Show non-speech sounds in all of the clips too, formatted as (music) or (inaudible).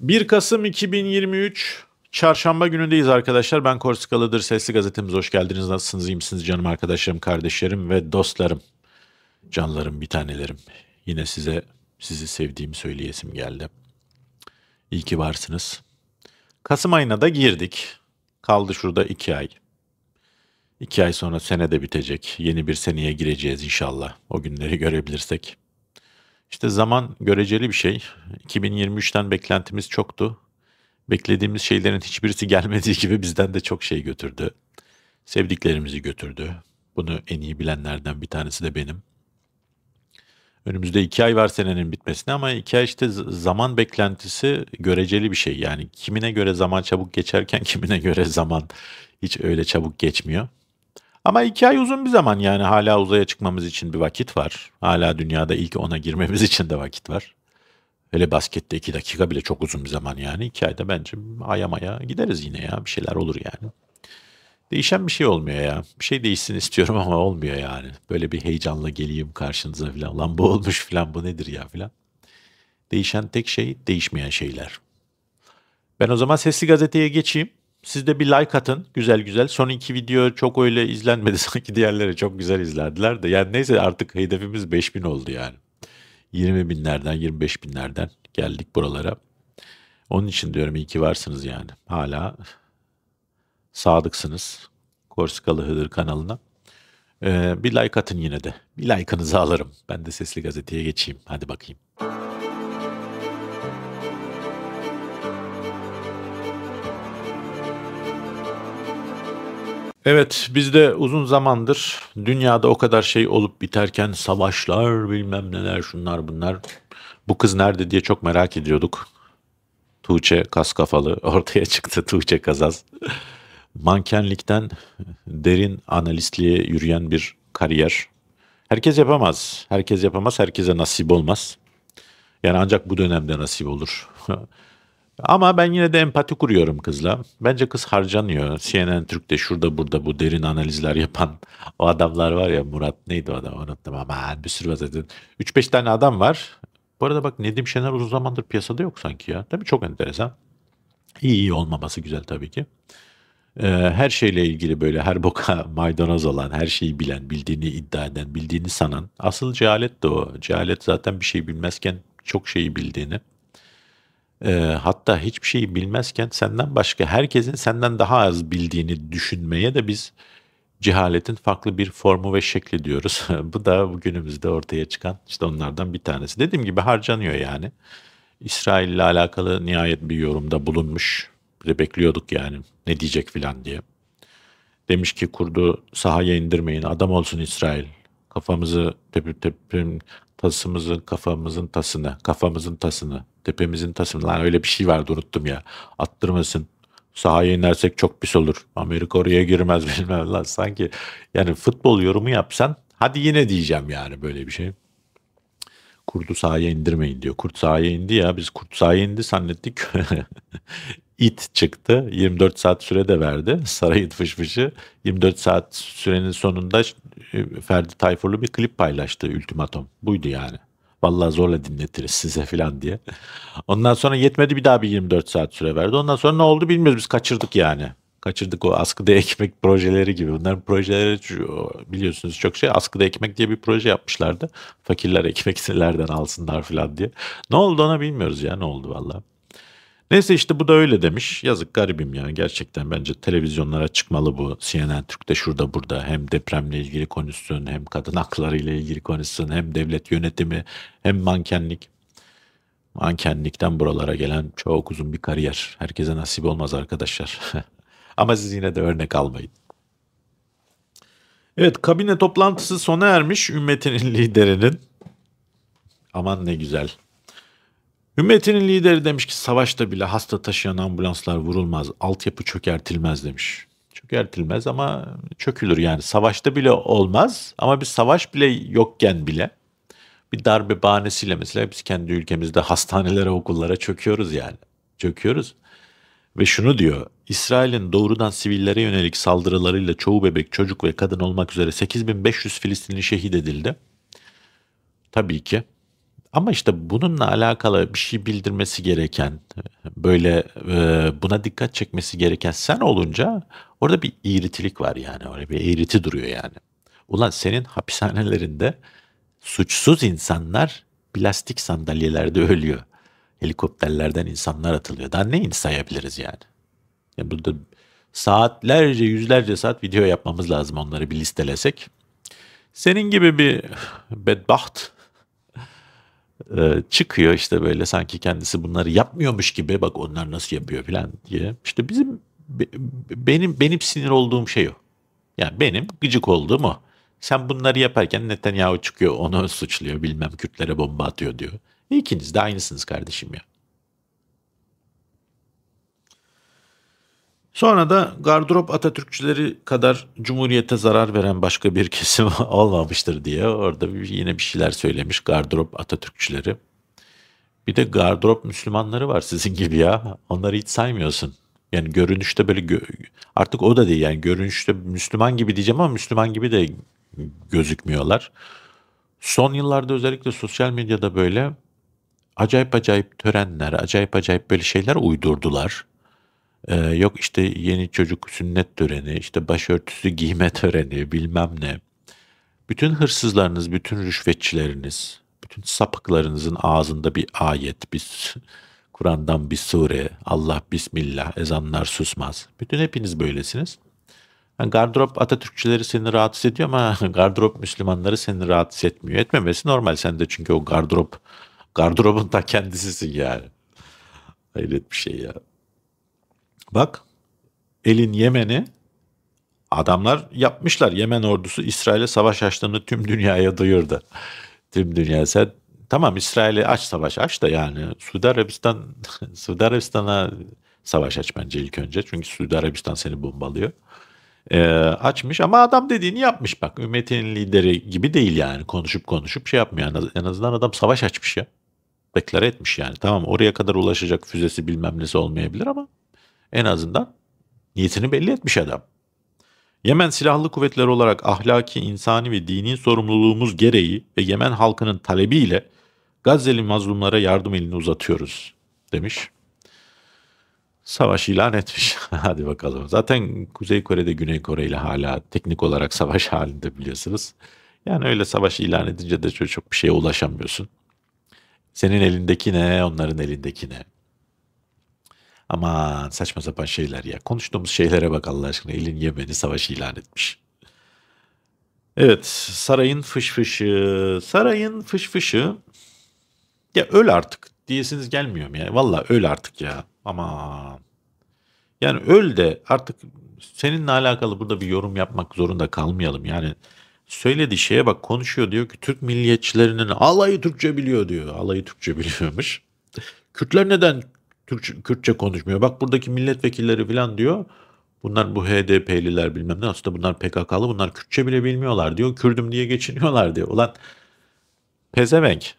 1 Kasım 2023 Çarşamba günündeyiz arkadaşlar. Ben Korsikalıdır. Sesli Gazetemiz hoş geldiniz. Nasılsınız? İyi misiniz canım arkadaşlarım, kardeşlerim ve dostlarım? Canlarım, bir tanelerim. Yine size sizi sevdiğim söyleyesim geldi. İyi ki varsınız. Kasım ayına da girdik. Kaldı şurada 2 ay. 2 ay sonra sene de bitecek. Yeni bir seneye gireceğiz inşallah. O günleri görebilirsek. İşte zaman göreceli bir şey. 2023'ten beklentimiz çoktu. Beklediğimiz şeylerin hiçbirisi gelmediği gibi bizden de çok şey götürdü. Sevdiklerimizi götürdü. Bunu en iyi bilenlerden bir tanesi de benim. Önümüzde iki ay var senenin bitmesine ama iki ay işte zaman beklentisi göreceli bir şey. Yani kimine göre zaman çabuk geçerken (laughs) kimine göre zaman hiç öyle çabuk geçmiyor. Ama iki ay uzun bir zaman yani hala uzaya çıkmamız için bir vakit var. Hala dünyada ilk ona girmemiz (laughs) için de vakit var. Öyle baskette iki dakika bile çok uzun bir zaman yani. iki ayda bence ayamaya gideriz yine ya. Bir şeyler olur yani. Değişen bir şey olmuyor ya. Bir şey değişsin istiyorum (laughs) ama olmuyor yani. Böyle bir heyecanla geleyim karşınıza filan. Lan bu olmuş filan bu nedir ya filan. Değişen tek şey değişmeyen şeyler. Ben o zaman Sesli Gazete'ye geçeyim. Siz de bir like atın güzel güzel. Son iki video çok öyle izlenmedi (laughs) sanki diğerleri çok güzel izlendiler de. Yani neyse artık hedefimiz 5000 oldu yani. 20 binlerden 25 binlerden geldik buralara. Onun için diyorum iyi ki varsınız yani. Hala sadıksınız Korsikalı Hıdır kanalına. Ee, bir like atın yine de. Bir like'ınızı alırım. Ben de Sesli Gazete'ye geçeyim. Hadi bakayım. Evet biz de uzun zamandır dünyada o kadar şey olup biterken savaşlar bilmem neler şunlar bunlar. Bu kız nerede diye çok merak ediyorduk. Tuğçe kas kafalı (laughs) ortaya çıktı Tuğçe Kazaz. Mankenlikten derin analistliğe yürüyen bir kariyer. Herkes yapamaz. Herkes yapamaz. Herkese nasip olmaz. Yani ancak bu dönemde nasip olur. (laughs) Ama ben yine de empati kuruyorum kızla. Bence kız harcanıyor. CNN Türk'te şurada burada bu derin analizler yapan (laughs) o adamlar var ya Murat neydi o adam unuttum ama bir sürü gazeteden. 3-5 tane adam var. Bu arada bak Nedim Şener uzun zamandır piyasada yok sanki ya. Tabii çok enteresan. İyi iyi olmaması güzel tabii ki. Ee, her şeyle ilgili böyle her boka (laughs) maydanoz olan, her şeyi bilen, bildiğini iddia eden, bildiğini sanan. Asıl cehalet de o. Cehalet zaten bir şey bilmezken çok şeyi bildiğini ee, hatta hiçbir şeyi bilmezken senden başka herkesin senden daha az bildiğini düşünmeye de biz cehaletin farklı bir formu ve şekli diyoruz. (laughs) Bu da günümüzde ortaya çıkan işte onlardan bir tanesi. Dediğim gibi harcanıyor yani. İsrail ile alakalı nihayet bir yorumda bulunmuş. Bir de bekliyorduk yani ne diyecek filan diye. Demiş ki kurdu sahaya indirmeyin adam olsun İsrail. Kafamızı tepip tepim tasımızın kafamızın tasını kafamızın tasını Tepemizin tasını lan öyle bir şey vardı unuttum ya. Attırmasın. Sahaya inersek çok pis olur. Amerika oraya girmez (laughs) bilmem lan sanki. Yani futbol yorumu yapsan hadi yine diyeceğim yani böyle bir şey. Kurdu sahaya indirmeyin diyor. Kurt sahaya indi ya biz kurt sahaya indi zannettik. (laughs) it çıktı. 24 saat süre de verdi. (laughs) Sarayın fışfışı. 24 saat sürenin sonunda e, Ferdi Tayfurlu bir klip paylaştı. Ultimatum. Buydu yani. Vallahi zorla dinletiriz size filan diye. Ondan sonra yetmedi bir daha bir 24 saat süre verdi. Ondan sonra ne oldu bilmiyoruz biz kaçırdık yani. Kaçırdık o askıda ekmek projeleri gibi. Bunların projeleri biliyorsunuz çok şey. Askıda ekmek diye bir proje yapmışlardı. Fakirler ekmek nereden alsınlar filan diye. Ne oldu ona bilmiyoruz ya ne oldu vallahi. Neyse işte bu da öyle demiş. Yazık garibim yani gerçekten bence televizyonlara çıkmalı bu. CNN Türk'te şurada burada hem depremle ilgili konuşsun hem kadın hakları ile ilgili konuşsun hem devlet yönetimi hem mankenlik. Mankenlikten buralara gelen çok uzun bir kariyer. Herkese nasip olmaz arkadaşlar. (laughs) Ama siz yine de örnek almayın. Evet kabine toplantısı sona ermiş ümmetinin (laughs) liderinin. Aman ne güzel. Ümmetinin lideri demiş ki savaşta bile hasta taşıyan ambulanslar vurulmaz, altyapı çökertilmez demiş. Çökertilmez ama çökülür yani savaşta bile olmaz ama bir savaş bile yokken bile bir darbe bahanesiyle mesela biz kendi ülkemizde hastanelere, okullara çöküyoruz yani. Çöküyoruz. Ve şunu diyor, İsrail'in doğrudan sivillere yönelik saldırılarıyla çoğu bebek, çocuk ve kadın olmak üzere 8500 Filistinli şehit edildi. Tabii ki ama işte bununla alakalı bir şey bildirmesi gereken, böyle e, buna dikkat çekmesi gereken sen olunca orada bir iğritilik var yani. orada bir eğriti duruyor yani. Ulan senin hapishanelerinde suçsuz insanlar plastik sandalyelerde ölüyor. Helikopterlerden insanlar atılıyor. Daha ne sayabiliriz yani? yani burada saatlerce, yüzlerce saat video yapmamız lazım onları bir listelesek. Senin gibi bir bedbaht e, çıkıyor işte böyle sanki kendisi bunları yapmıyormuş gibi bak onlar nasıl yapıyor falan diye. İşte bizim benim benim sinir olduğum şey o. Yani benim gıcık olduğum o. Sen bunları yaparken Netanyahu çıkıyor onu suçluyor bilmem Kürtlere bomba atıyor diyor. İkiniz de aynısınız kardeşim ya. Sonra da gardırop Atatürkçüleri kadar Cumhuriyete zarar veren başka bir kesim (laughs) olmamıştır diye orada yine bir şeyler söylemiş gardırop Atatürkçüleri. Bir de gardırop Müslümanları var sizin gibi ya. Onları hiç saymıyorsun. Yani görünüşte böyle gö artık o da değil yani görünüşte Müslüman gibi diyeceğim ama Müslüman gibi de gözükmüyorlar. Son yıllarda özellikle sosyal medyada böyle acayip acayip törenler, acayip acayip böyle şeyler uydurdular. Ee, yok işte yeni çocuk sünnet töreni, işte başörtüsü giyme (laughs) töreni bilmem ne. Bütün hırsızlarınız, bütün rüşvetçileriniz, bütün sapıklarınızın ağzında bir ayet, bir Kur'an'dan bir sure, Allah bismillah, ezanlar susmaz. Bütün hepiniz böylesiniz. Yani gardırop Atatürkçüleri seni rahatsız ediyor ama (laughs) gardırop Müslümanları seni rahatsız etmiyor. Etmemesi normal sen de çünkü o gardırop, gardırobun da kendisisin yani. Hayret bir şey ya. Bak elin Yemen'i adamlar yapmışlar. Yemen ordusu İsrail'e savaş açtığını tüm dünyaya duyurdu. tüm dünyaya sen tamam İsrail'e aç savaş aç da yani Suudi Arabistan (laughs) Suudi Arabistan'a savaş aç bence ilk önce. Çünkü Suudi Arabistan seni bombalıyor. Ee, açmış ama adam dediğini yapmış bak. Ümmetin lideri gibi değil yani. Konuşup konuşup şey yapmıyor. en azından adam savaş açmış ya. Deklare etmiş yani. Tamam oraya kadar ulaşacak füzesi bilmem nesi olmayabilir ama en azından niyetini belli etmiş adam. Yemen Silahlı Kuvvetleri olarak ahlaki, insani ve dini sorumluluğumuz gereği ve Yemen halkının talebiyle Gazze'li mazlumlara yardım elini uzatıyoruz demiş. Savaş ilan etmiş. (laughs) Hadi bakalım. Zaten Kuzey Kore'de Güney Kore ile hala teknik olarak savaş halinde biliyorsunuz. Yani öyle savaş ilan edince de çok, çok bir şeye ulaşamıyorsun. Senin elindeki ne, onların elindeki ne? Aman saçma sapan şeyler ya. Konuştuğumuz şeylere bak Allah aşkına. Elin Yemen'i savaş ilan etmiş. Evet sarayın fış fışı. Sarayın fış fışı. Ya öl artık diyesiniz gelmiyor mu ya? Valla öl artık ya. Ama yani öl de artık seninle alakalı burada bir yorum yapmak zorunda kalmayalım. Yani söylediği şeye bak konuşuyor diyor ki Türk milliyetçilerinin alayı Türkçe biliyor diyor. Alayı Türkçe biliyormuş. Kürtler neden Türkçe, Kürtçe konuşmuyor. Bak buradaki milletvekilleri falan diyor. Bunlar bu HDP'liler bilmem ne aslında bunlar PKK'lı bunlar Kürtçe bile bilmiyorlar diyor. Kürdüm diye geçiniyorlar diyor. Ulan pezevenk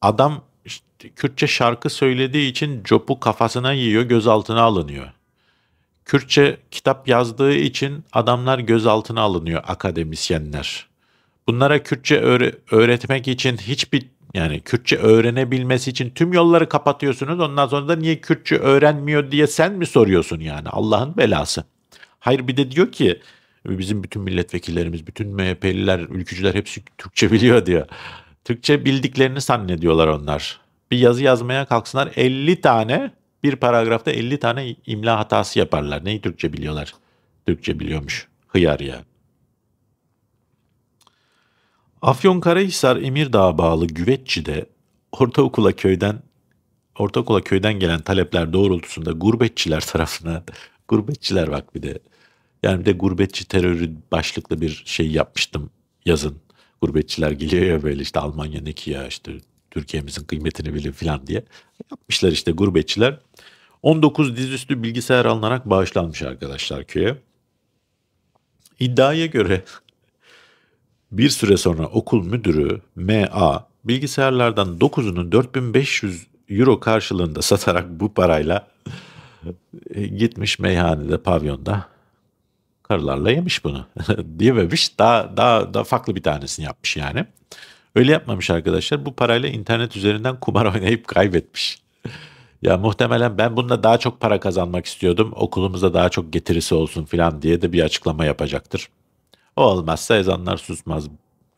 adam işte Kürtçe şarkı söylediği için copu kafasına yiyor gözaltına alınıyor. Kürtçe kitap yazdığı için adamlar gözaltına alınıyor akademisyenler. Bunlara Kürtçe öğretmek için hiçbir yani Kürtçe öğrenebilmesi için tüm yolları kapatıyorsunuz. Ondan sonra da niye Kürtçe öğrenmiyor diye sen mi soruyorsun yani? Allah'ın belası. Hayır bir de diyor ki bizim bütün milletvekillerimiz, bütün MHP'liler, ülkücüler hepsi Türkçe biliyor diyor. Türkçe bildiklerini zannediyorlar onlar. Bir yazı yazmaya kalksınlar 50 tane bir paragrafta 50 tane imla hatası yaparlar. Neyi Türkçe biliyorlar? Türkçe biliyormuş. Hıyar ya. Afyonkarahisar Emirdağ'a bağlı Güvetçi'de ortaokula köyden ortaokula köyden gelen talepler doğrultusunda gurbetçiler tarafına (laughs) gurbetçiler bak bir de yani bir de gurbetçi terörü başlıklı bir şey yapmıştım yazın. Gurbetçiler geliyor ya böyle işte Almanya ne ki ya işte Türkiye'mizin kıymetini bilin filan diye. Yapmışlar işte gurbetçiler. 19 dizüstü bilgisayar alınarak bağışlanmış arkadaşlar köye. İddiaya göre bir süre sonra okul müdürü MA bilgisayarlardan 9'unu 4500 euro karşılığında satarak bu parayla e, gitmiş meyhanede pavyonda karılarla yemiş bunu. (laughs) Diyememiş daha, daha, daha farklı bir tanesini yapmış yani. Öyle yapmamış arkadaşlar. Bu parayla internet üzerinden kumar (laughs) oynayıp kaybetmiş. ya muhtemelen ben bununla daha çok para kazanmak istiyordum. Okulumuza daha çok getirisi olsun falan diye de bir açıklama yapacaktır. O olmazsa ezanlar susmaz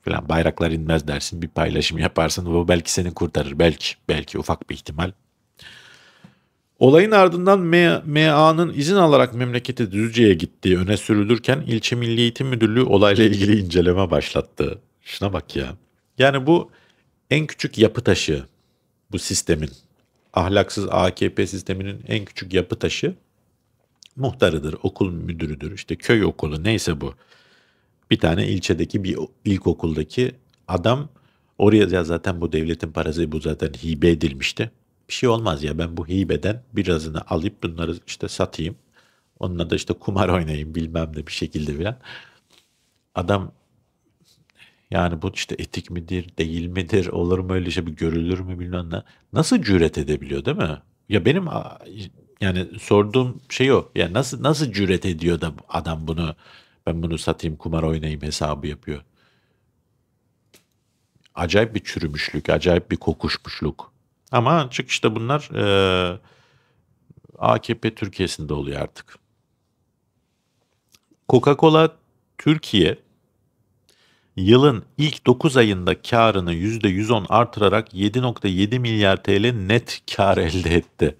filan bayraklar inmez dersin bir paylaşım yaparsın bu belki seni kurtarır belki belki ufak bir ihtimal. Olayın ardından MA'nın izin alarak memleketi Düzce'ye gittiği öne sürülürken ilçe Milli Eğitim Müdürlüğü olayla ilgili inceleme başlattı. Şuna bak ya. Yani bu en küçük yapı taşı bu sistemin ahlaksız AKP sisteminin en küçük yapı taşı muhtarıdır, okul müdürüdür, işte köy okulu neyse bu bir tane ilçedeki bir ilkokuldaki adam oraya ya zaten bu devletin parası bu zaten hibe edilmişti. Bir şey olmaz ya ben bu hibeden birazını alıp bunları işte satayım. Onunla da işte kumar oynayayım bilmem ne bir şekilde filan. Adam yani bu işte etik midir, değil midir, olur mu öyle şey, bir görülür mü bilmem ne. Nasıl cüret edebiliyor değil mi? Ya benim yani sorduğum şey o. Ya yani nasıl nasıl cüret ediyor da adam bunu ben bunu satayım kumar oynayayım hesabı yapıyor. Acayip bir çürümüşlük, acayip bir kokuşmuşluk. Ama çıkışta bunlar e, AKP Türkiye'sinde oluyor artık. Coca-Cola Türkiye yılın ilk 9 ayında karını %110 artırarak 7.7 milyar TL net kar elde etti.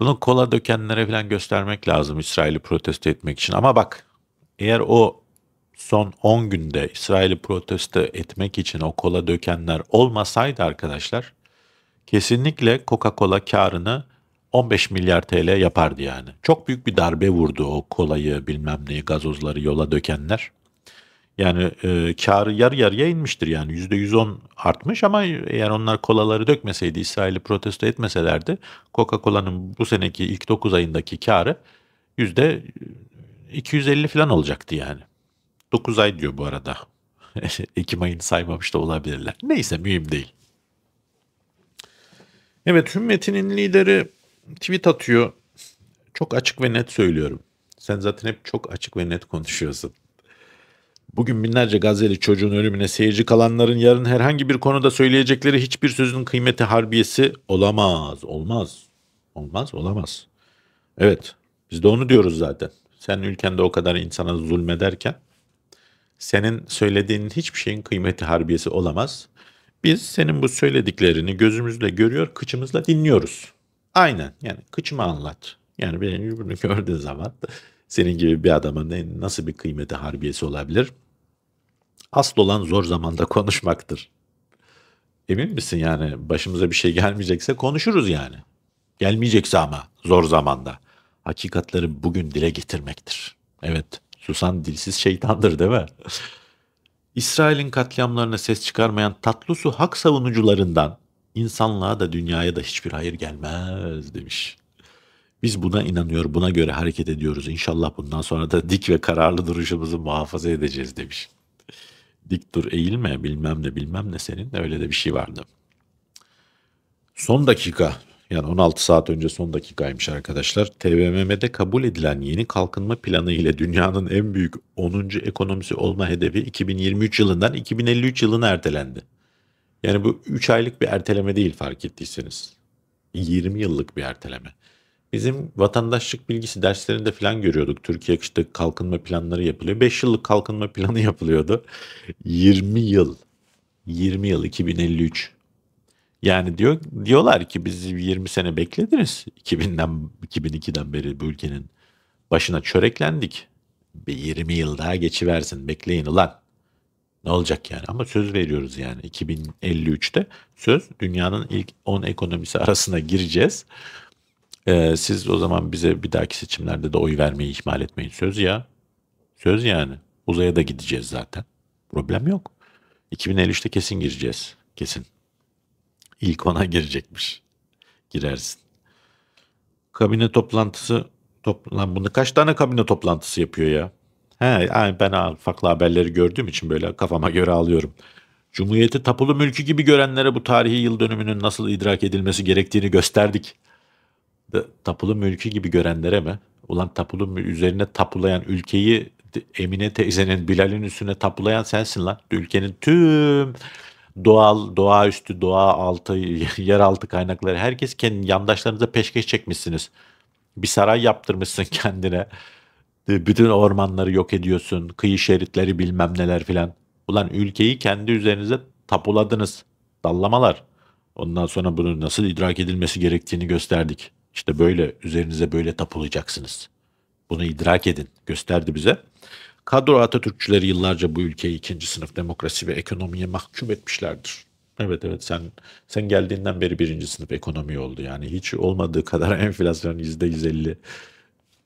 Bunu kola dökenlere falan göstermek lazım İsrail'i protesto etmek için. Ama bak eğer o son 10 günde İsrail'i protesto etmek için o kola dökenler olmasaydı arkadaşlar kesinlikle Coca-Cola karını 15 milyar TL yapardı yani. Çok büyük bir darbe vurdu o kolayı bilmem neyi gazozları yola dökenler. Yani e, karı yarı yarıya inmiştir yani %110 artmış ama eğer onlar kolaları dökmeseydi İsrail'i protesto etmeselerdi Coca-Cola'nın bu seneki ilk 9 ayındaki karı yüzde 250 falan olacaktı yani. 9 ay diyor bu arada. (laughs) Ekim ayını saymamış da olabilirler. Neyse mühim değil. Evet Hümmet'in lideri tweet atıyor. Çok açık ve net söylüyorum. Sen zaten hep çok açık ve net konuşuyorsun. Bugün binlerce Gazze'li çocuğun ölümüne seyirci kalanların yarın herhangi bir konuda söyleyecekleri hiçbir sözün kıymeti harbiyesi olamaz. Olmaz. Olmaz, olamaz. Evet, biz de onu diyoruz zaten. Sen ülkende o kadar insana zulmederken senin söylediğin hiçbir şeyin kıymeti harbiyesi olamaz. Biz senin bu söylediklerini gözümüzle görüyor, kıçımızla dinliyoruz. Aynen yani kıçımı anlat. Yani beni bunu gördüğün zaman senin gibi bir adamın ne, nasıl bir kıymeti harbiyesi olabilir? Asıl olan zor zamanda konuşmaktır. Emin misin yani başımıza bir şey gelmeyecekse konuşuruz yani. Gelmeyecekse ama zor zamanda hakikatleri bugün dile getirmektir. Evet, susan dilsiz şeytandır değil mi? İsrail'in katliamlarına ses çıkarmayan tatlı su hak savunucularından insanlığa da dünyaya da hiçbir hayır gelmez demiş. Biz buna inanıyor, buna göre hareket ediyoruz. İnşallah bundan sonra da dik ve kararlı duruşumuzu muhafaza edeceğiz demiş. Dik dur eğilme bilmem ne bilmem ne senin de öyle de bir şey vardı. Son dakika yani 16 saat önce son dakikaymış arkadaşlar. TBMM'de kabul edilen yeni kalkınma planı ile dünyanın en büyük 10. ekonomisi olma hedefi 2023 yılından 2053 yılına ertelendi. Yani bu 3 aylık bir erteleme değil fark ettiyseniz. 20 yıllık bir erteleme. Bizim vatandaşlık bilgisi derslerinde falan görüyorduk. Türkiye işte kalkınma planları yapılıyor. 5 yıllık kalkınma planı yapılıyordu. 20 yıl. 20 yıl 2053. Yani diyor diyorlar ki biz 20 sene beklediniz. 2000'den 2002'den beri bu ülkenin başına çöreklendik. Bir 20 yıl daha geçiversin bekleyin ulan. Ne olacak yani? Ama söz veriyoruz yani 2053'te söz dünyanın ilk 10 ekonomisi arasına gireceğiz. Ee, siz o zaman bize bir dahaki seçimlerde de oy vermeyi ihmal etmeyin. Söz ya. Söz yani. Uzaya da gideceğiz zaten. Problem yok. 2053'te kesin gireceğiz. Kesin. İlk ona girecekmiş. Girersin. Kabine toplantısı toplan bunu kaç tane kabine toplantısı yapıyor ya? He, yani ben farklı haberleri gördüğüm için böyle kafama göre alıyorum. Cumhuriyeti tapulu mülkü gibi görenlere bu tarihi yıl dönümünün nasıl idrak edilmesi gerektiğini gösterdik. De, tapulu mülkü gibi görenlere mi? Ulan tapulu üzerine tapulayan ülkeyi Emine teyzenin Bilal'in üstüne tapulayan sensin lan. Ülkenin tüm doğal, doğaüstü, doğa altı, (laughs) yeraltı kaynakları herkes kendi yandaşlarınıza peşkeş çekmişsiniz. Bir saray yaptırmışsın (laughs) kendine. E, bütün ormanları yok ediyorsun. Kıyı şeritleri bilmem neler filan. Ulan ülkeyi kendi üzerinize tapuladınız. Dallamalar. Ondan sonra bunu nasıl idrak edilmesi gerektiğini gösterdik. İşte böyle üzerinize böyle tapulacaksınız. Bunu idrak edin. Gösterdi bize. Kadro Atatürkçüleri yıllarca bu ülkeyi ikinci sınıf demokrasi ve ekonomiye mahkum etmişlerdir. Evet evet sen sen geldiğinden beri birinci sınıf ekonomi oldu yani hiç olmadığı kadar (laughs) enflasyon yüzde yüz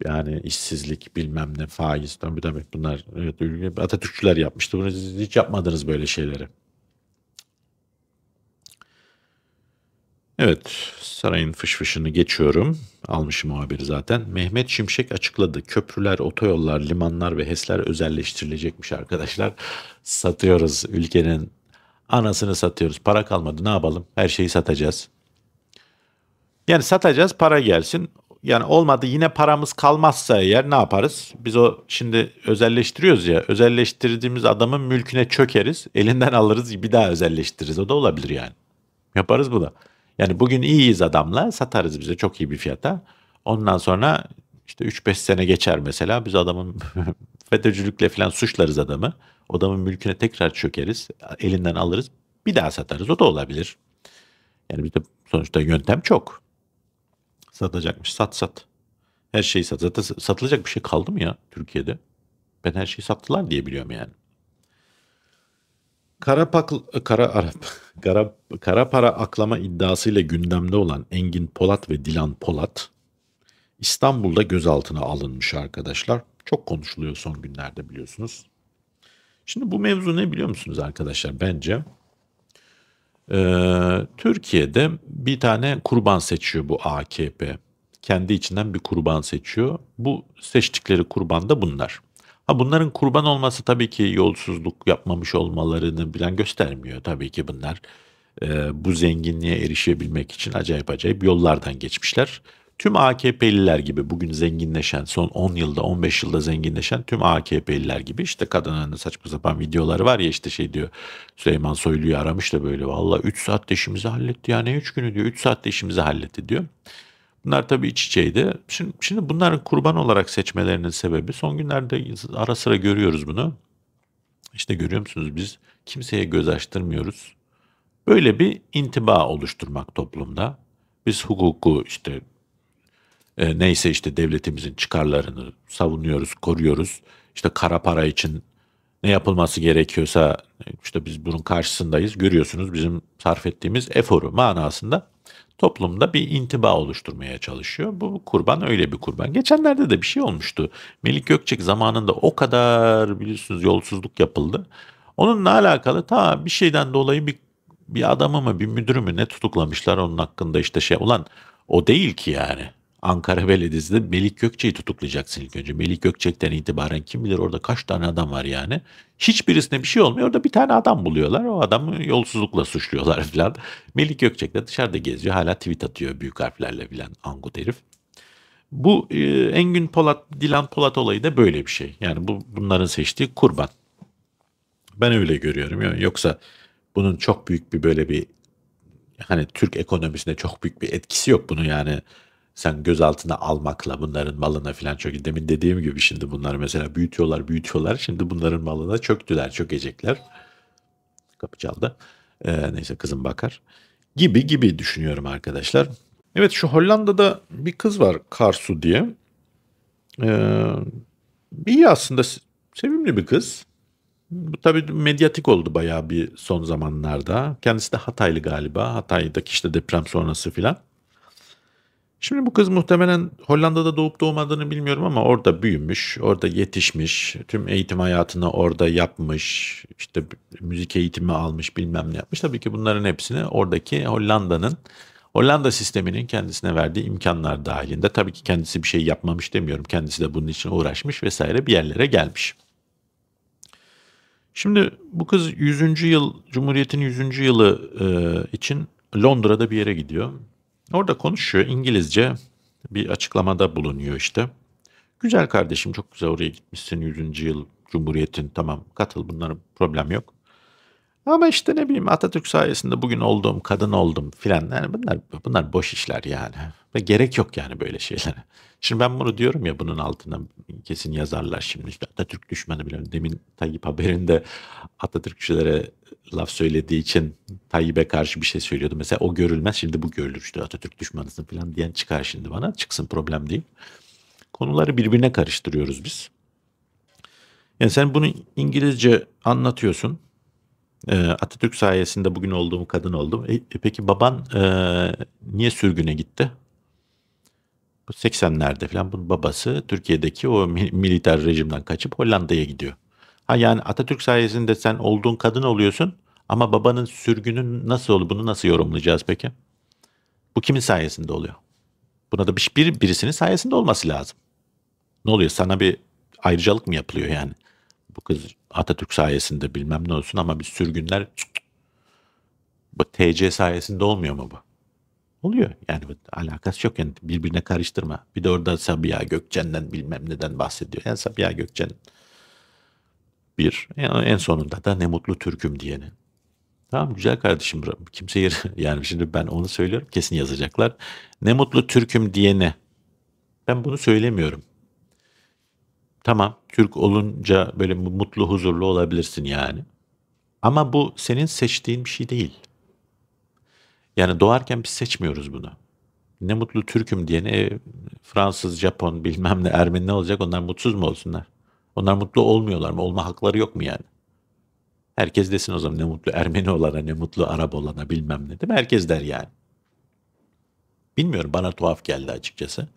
yani işsizlik bilmem ne faiz tabii tabii bunlar evet Atatürkçüler yapmıştı bunu siz hiç yapmadınız böyle şeyleri. Evet, sarayın fışfışını geçiyorum. Almışım o haberi zaten. Mehmet Şimşek açıkladı. Köprüler, otoyollar, limanlar ve HES'ler özelleştirilecekmiş arkadaşlar. Satıyoruz ülkenin anasını satıyoruz. Para kalmadı ne yapalım? Her şeyi satacağız. Yani satacağız para gelsin. Yani olmadı yine paramız kalmazsa eğer ne yaparız? Biz o şimdi özelleştiriyoruz ya. Özelleştirdiğimiz adamın mülküne çökeriz. Elinden alırız bir daha özelleştiririz. O da olabilir yani. Yaparız bu da. Yani bugün iyiyiz adamla satarız bize çok iyi bir fiyata. Ondan sonra işte 3-5 sene geçer mesela biz adamın (laughs) FETÖ'cülükle falan suçlarız adamı. Adamın mülküne tekrar çökeriz. Elinden alırız. Bir daha satarız. O da olabilir. Yani bir de sonuçta yöntem çok. Satacakmış. Sat sat. Her şeyi sat. Zaten satılacak bir şey kaldı mı ya Türkiye'de? Ben her şeyi sattılar diye biliyorum yani. Kara, kara, Arap, (laughs) kara, kara para aklama iddiasıyla gündemde olan Engin Polat ve Dilan Polat İstanbul'da gözaltına alınmış arkadaşlar. Çok konuşuluyor son günlerde biliyorsunuz. Şimdi bu mevzu ne biliyor musunuz arkadaşlar bence? Ee, Türkiye'de bir tane kurban seçiyor bu AKP. Kendi içinden bir kurban seçiyor. Bu seçtikleri kurban da bunlar. Ha bunların kurban olması tabii ki yolsuzluk yapmamış olmalarını bilen göstermiyor. Tabii ki bunlar e, bu zenginliğe erişebilmek için acayip acayip yollardan geçmişler. Tüm AKP'liler gibi bugün zenginleşen son 10 yılda 15 yılda zenginleşen tüm AKP'liler gibi işte kadınların saçma sapan videoları var ya işte şey diyor Süleyman Soylu'yu aramış da böyle valla 3 saatte işimizi halletti yani ne 3 günü diyor 3 saatte işimizi halletti diyor. Bunlar tabii iç içeydi. Şimdi, şimdi bunların kurban olarak seçmelerinin sebebi son günlerde ara sıra görüyoruz bunu. İşte görüyor musunuz biz kimseye göz açtırmıyoruz. Böyle bir intiba oluşturmak toplumda. Biz hukuku işte e, neyse işte devletimizin çıkarlarını savunuyoruz, koruyoruz. İşte kara para için ne yapılması gerekiyorsa işte biz bunun karşısındayız. Görüyorsunuz bizim sarf ettiğimiz eforu manasında toplumda bir intiba oluşturmaya çalışıyor. Bu kurban öyle bir kurban. Geçenlerde de bir şey olmuştu. Melik Gökçek zamanında o kadar biliyorsunuz yolsuzluk yapıldı. Onunla alakalı ta bir şeyden dolayı bir bir adamı mı bir müdürü mü ne tutuklamışlar onun hakkında işte şey olan o değil ki yani. Ankara Belediyesi'de Melik Gökçek'i tutuklayacaksın ilk önce. Melik Gökçek'ten itibaren kim bilir orada kaç tane adam var yani. Hiçbirisine bir şey olmuyor. Orada bir tane adam buluyorlar. O adamı yolsuzlukla suçluyorlar (laughs) filan. Melik Gökçek de dışarıda geziyor. Hala tweet atıyor büyük harflerle filan angut herif. Bu e, Engin Polat, Dilan Polat olayı da böyle bir şey. Yani bu bunların seçtiği kurban. Ben öyle görüyorum. Yani yoksa bunun çok büyük bir böyle bir hani Türk ekonomisine çok büyük bir etkisi yok bunu yani sen gözaltına almakla bunların malına falan çok demin dediğim gibi şimdi bunlar mesela büyütüyorlar büyütüyorlar şimdi bunların malına çöktüler çökecekler kapı çaldı ee, neyse kızım bakar gibi gibi düşünüyorum arkadaşlar evet şu Hollanda'da bir kız var Karsu diye ee, iyi aslında sevimli bir kız bu tabii medyatik oldu bayağı bir son zamanlarda. Kendisi de Hataylı galiba. Hatay'daki işte deprem sonrası filan. Şimdi bu kız muhtemelen Hollanda'da doğup doğmadığını bilmiyorum ama orada büyümüş, orada yetişmiş, tüm eğitim hayatını orada yapmış, işte müzik eğitimi almış bilmem ne yapmış. Tabii ki bunların hepsini oradaki Hollanda'nın, Hollanda sisteminin kendisine verdiği imkanlar dahilinde. Tabii ki kendisi bir şey yapmamış demiyorum, kendisi de bunun için uğraşmış vesaire bir yerlere gelmiş. Şimdi bu kız 100. yıl, Cumhuriyet'in 100. yılı e, için Londra'da bir yere gidiyor. Orada konuşuyor İngilizce bir açıklamada bulunuyor işte. Güzel kardeşim çok güzel oraya gitmişsin 100. yıl Cumhuriyet'in tamam katıl bunlara problem yok. Ama işte ne bileyim Atatürk sayesinde bugün oldum, kadın oldum filan. Yani bunlar bunlar boş işler yani. Ve gerek yok yani böyle şeylere. Şimdi ben bunu diyorum ya bunun altına kesin yazarlar şimdi. İşte Atatürk düşmanı bilen demin Tayyip haberinde Atatürkçülere laf söylediği için Tayyip'e karşı bir şey söylüyordu. Mesela o görülmez şimdi bu görülür işte Atatürk düşmanısın falan diyen çıkar şimdi bana. Çıksın problem değil. Konuları birbirine karıştırıyoruz biz. Yani sen bunu İngilizce anlatıyorsun. Ee, Atatürk sayesinde bugün olduğum kadın oldum. E, e, peki baban e, niye sürgüne gitti? Bu 80'lerde falan bunun babası Türkiye'deki o militer rejimden kaçıp Hollanda'ya gidiyor. Ha yani Atatürk sayesinde sen olduğun kadın oluyorsun ama babanın sürgünün nasıl oldu bunu nasıl yorumlayacağız peki? Bu kimin sayesinde oluyor? Buna da bir, birisinin sayesinde olması lazım. Ne oluyor sana bir ayrıcalık mı yapılıyor yani? Bu kız Atatürk sayesinde bilmem ne olsun ama bir sürgünler bu TC sayesinde olmuyor mu bu? Oluyor. Yani alakası yok yani birbirine karıştırma. Bir de orada Sabiha Gökçen'den bilmem neden bahsediyor. Yani Sabiha Gökçen bir. yani En sonunda da ne mutlu Türk'üm diyene. Tamam güzel kardeşim. Kimse (laughs) yani şimdi ben onu söylüyorum. Kesin yazacaklar. Ne mutlu Türk'üm diyene. Ben bunu söylemiyorum. Tamam Türk olunca böyle mutlu huzurlu olabilirsin yani. Ama bu senin seçtiğin bir şey değil. Yani doğarken biz seçmiyoruz bunu. Ne mutlu Türk'üm diyene e, Fransız, Japon bilmem ne Ermeni ne olacak onlar mutsuz mu olsunlar? Onlar mutlu olmuyorlar mı? Olma hakları yok mu yani? Herkes desin o zaman ne mutlu Ermeni olana, ne mutlu Arap olana bilmem ne değil mi? Herkes der yani. Bilmiyorum bana tuhaf geldi açıkçası.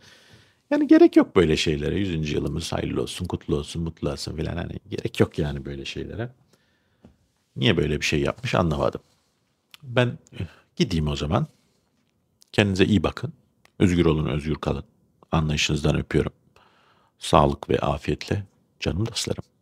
Yani gerek yok böyle şeylere. Yüzüncü yılımız hayırlı olsun, kutlu olsun, mutlu olsun filan. Hani gerek yok yani böyle şeylere. Niye böyle bir şey yapmış anlamadım. Ben eh, gideyim o zaman. Kendinize iyi bakın. Özgür olun, özgür kalın. Anlayışınızdan öpüyorum. Sağlık ve afiyetle canım dostlarım.